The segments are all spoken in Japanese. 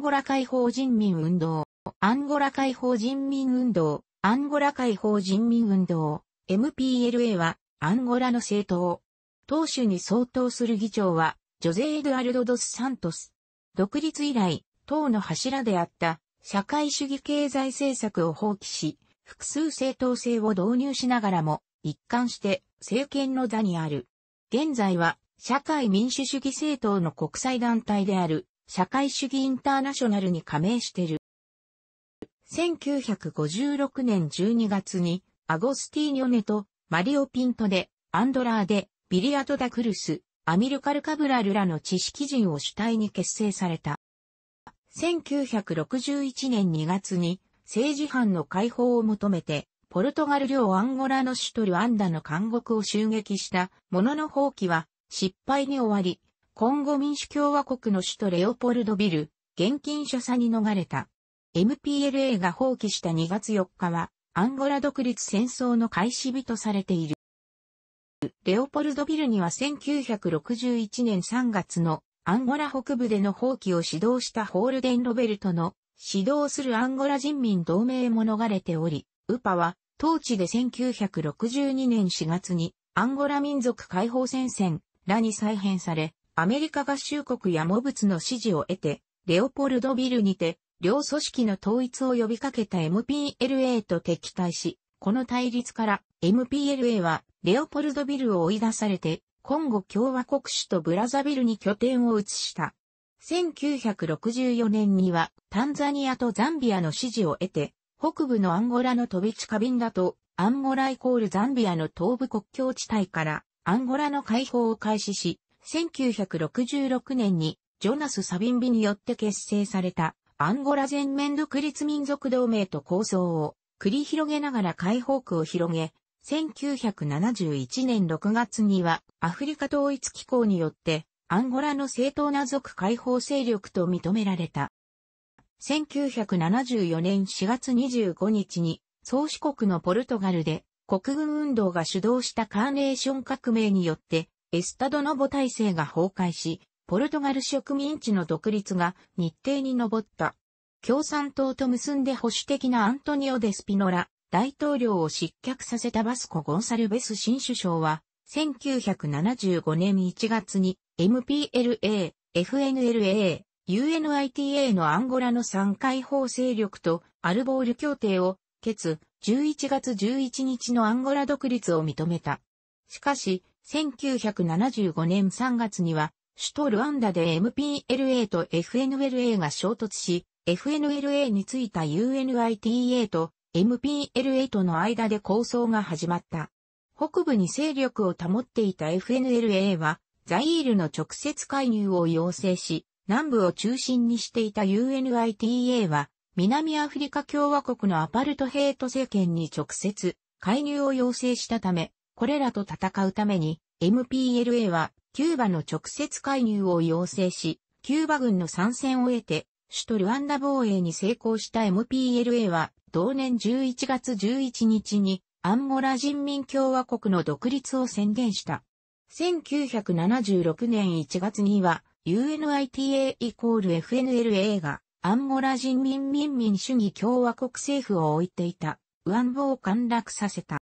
ンゴラ解放人民運動、アンゴラ解放人民運動、アンゴラ解放人民運動、MPLA は、アンゴラの政党。党首に相当する議長は、ジョゼ・エドアルド・ドス・サントス。独立以来、党の柱であった、社会主義経済政策を放棄し、複数政党制を導入しながらも、一貫して政権の座にある。現在は、社会民主主義政党の国際団体である、社会主義インターナショナルに加盟してる。1956年12月に、アゴスティーニョネとマリオ・ピントで、アンドラーデ、ビリアト・ダ・クルス、アミルカル・カブラルらの知識人を主体に結成された。1961年2月に、政治犯の解放を求めて、ポルトガル領アンゴラの首都ルアンダの監獄を襲撃したものの放棄は失敗に終わり、コンゴ民主共和国の首都レオポルドビル、現金所差に逃れた。MPLA が放棄した2月4日は、アンゴラ独立戦争の開始日とされている。レオポルドビルには1961年3月のアンゴラ北部での放棄を指導したホールデン・ロベルトの指導するアンゴラ人民同盟も逃れており、ウパは当地で1962年4月にアンゴラ民族解放戦線らに再編され、アメリカ合衆国やモブツの支持を得て、レオポルドビルにて、両組織の統一を呼びかけた MPLA と敵対し、この対立から MPLA はレオポルドビルを追い出されて、コンゴ共和国首都ブラザビルに拠点を移した。1964年にはタンザニアとザンビアの支持を得て、北部のアンゴラの飛び地下便だと、アンゴライコールザンビアの東部国境地帯からアンゴラの解放を開始し、1966年にジョナス・サビンビによって結成されたアンゴラ全面独立民族同盟と構想を繰り広げながら解放区を広げ、1971年6月にはアフリカ統一機構によってアンゴラの正当な族解放勢力と認められた。1974年4月25日に宗主国のポルトガルで国軍運動が主導したカーネーション革命によってエスタドノボ体制が崩壊し、ポルトガル植民地の独立が日程に上った。共産党と結んで保守的なアントニオ・デスピノラ、大統領を失脚させたバスコ・ゴンサルベス新首相は、1975年1月に MPLA、FNLA、UNITA のアンゴラの3解放勢力とアルボール協定を、決、11月11日のアンゴラ独立を認めた。しかし、1975年3月には、首都ルアンダで MPLA と FNLA が衝突し、FNLA についた UNITA と MPLA との間で抗争が始まった。北部に勢力を保っていた FNLA は、ザイールの直接介入を要請し、南部を中心にしていた UNITA は、南アフリカ共和国のアパルトヘイト政権に直接介入を要請したため、これらと戦うために MPLA はキューバの直接介入を要請し、キューバ軍の参戦を得て、首都ルワンダ防衛に成功した MPLA は同年11月11日にアンゴラ人民共和国の独立を宣言した。1976年1月には UNITA イコール FNLA がアンゴラ人民民民主義共和国政府を置いていた、ウアンボを陥落させた。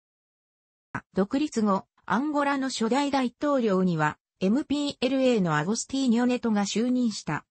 独立後、アンゴラの初代大統領には、MPLA のアゴスティーニョネトが就任した。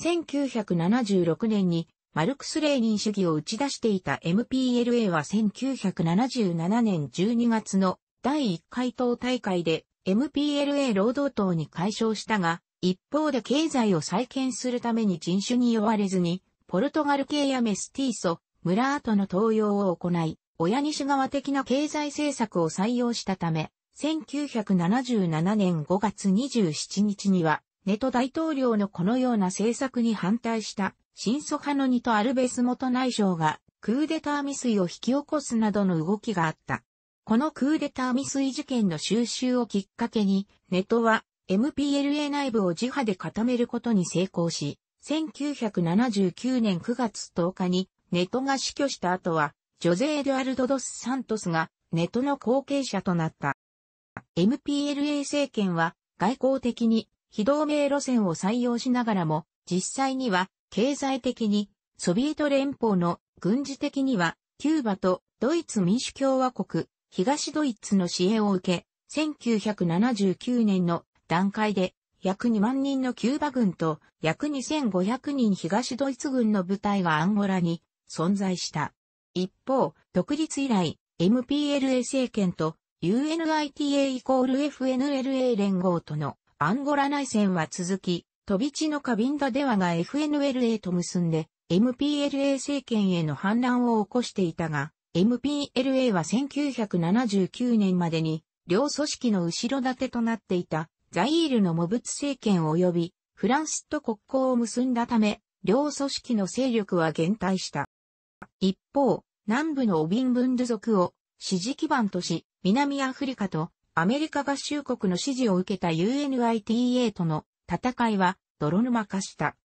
1976年に、マルクス・レーニン主義を打ち出していた MPLA は1977年12月の第1回党大会で MPLA 労働党に解消したが、一方で経済を再建するために人種に追われずに、ポルトガル系やメスティーソ、ムラートの登用を行い、親西側的な経済政策を採用したため、1977年5月27日には、ネト大統領のこのような政策に反対した、新ソ派のニト・アルベス元内相が、クーデター未遂を引き起こすなどの動きがあった。このクーデター未遂事件の収集をきっかけに、ネトは MPLA 内部を自派で固めることに成功し、1979年9月10日にネトが死去した後は、ジョゼエドアルド・ドス・サントスがネットの後継者となった。MPLA 政権は外交的に非同盟路線を採用しながらも、実際には経済的にソビエト連邦の軍事的にはキューバとドイツ民主共和国、東ドイツの支援を受け、1979年の段階で約2万人のキューバ軍と約2500人東ドイツ軍の部隊がアンゴラに存在した。一方、独立以来、MPLA 政権と UNITA イコール FNLA 連合とのアンゴラ内戦は続き、飛び地のカビンダデワが FNLA と結んで、MPLA 政権への反乱を起こしていたが、MPLA は1979年までに、両組織の後ろ盾となっていた、ザイールのモブツ政権及び、フランスと国交を結んだため、両組織の勢力は減退した。一方、南部のオビンブンド族を支持基盤とし、南アフリカとアメリカ合衆国の支持を受けた UNITA との戦いは泥沼化した。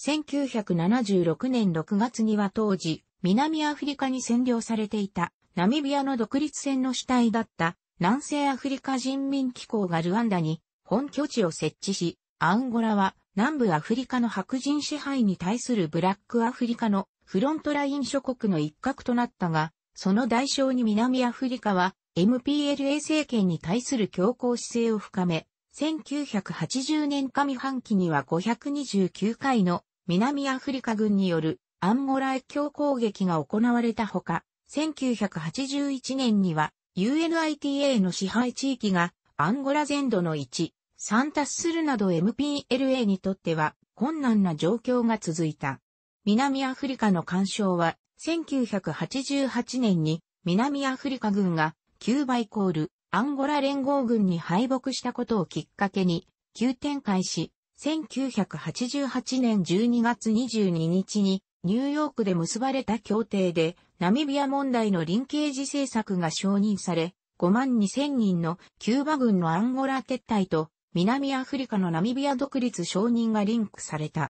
1976年6月には当時、南アフリカに占領されていたナミビアの独立戦の主体だった南西アフリカ人民機構がルワンダに本拠地を設置し、アンゴラは南部アフリカの白人支配に対するブラックアフリカのフロントライン諸国の一角となったが、その代償に南アフリカは MPLA 政権に対する強硬姿勢を深め、1980年上半期には529回の南アフリカ軍によるアンゴラ越境攻撃が行われたほか、1981年には UNITA の支配地域がアンゴラ全土の1、3達するなど MPLA にとっては困難な状況が続いた。南アフリカの干渉は、1988年に南アフリカ軍がキューバイコールアンゴラ連合軍に敗北したことをきっかけに急展開し、1988年12月22日にニューヨークで結ばれた協定でナミビア問題の臨刑事政策が承認され、5万2000人のキューバ軍のアンゴラ撤退と南アフリカのナミビア独立承認がリンクされた。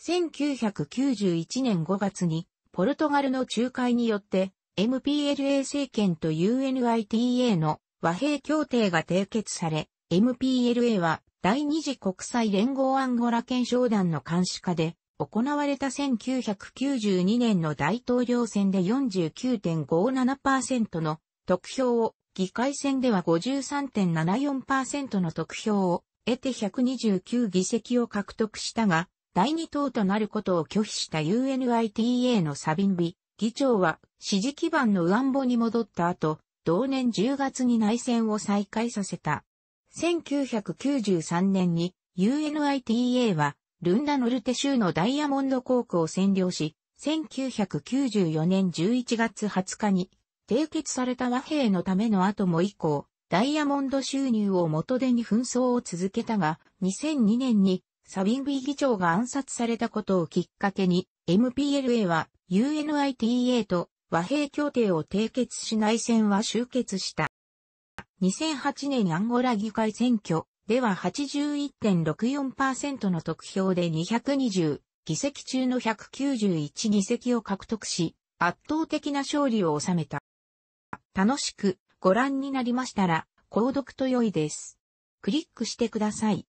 1991年5月に、ポルトガルの仲介によって、MPLA 政権と UNITA の和平協定が締結され、MPLA は第二次国際連合アンゴラ憲章団の監視下で行われた1992年の大統領選で49.57%の得票を、議会選では53.74%の得票を得て129議席を獲得したが、第二党となることを拒否した UNITA のサビンビ、議長は支持基盤のウアンボに戻った後、同年10月に内戦を再開させた。1993年に UNITA はルンダノルテ州のダイヤモンド航空を占領し、1994年11月20日に締結された和平のための後も以降、ダイヤモンド収入を元手に紛争を続けたが、2002年にサビンビー議長が暗殺されたことをきっかけに、MPLA は UNITA と和平協定を締結し内戦は終結した。2008年アンゴラ議会選挙では81.64%の得票で220議席中の191議席を獲得し、圧倒的な勝利を収めた。楽しくご覧になりましたら、購読と良いです。クリックしてください。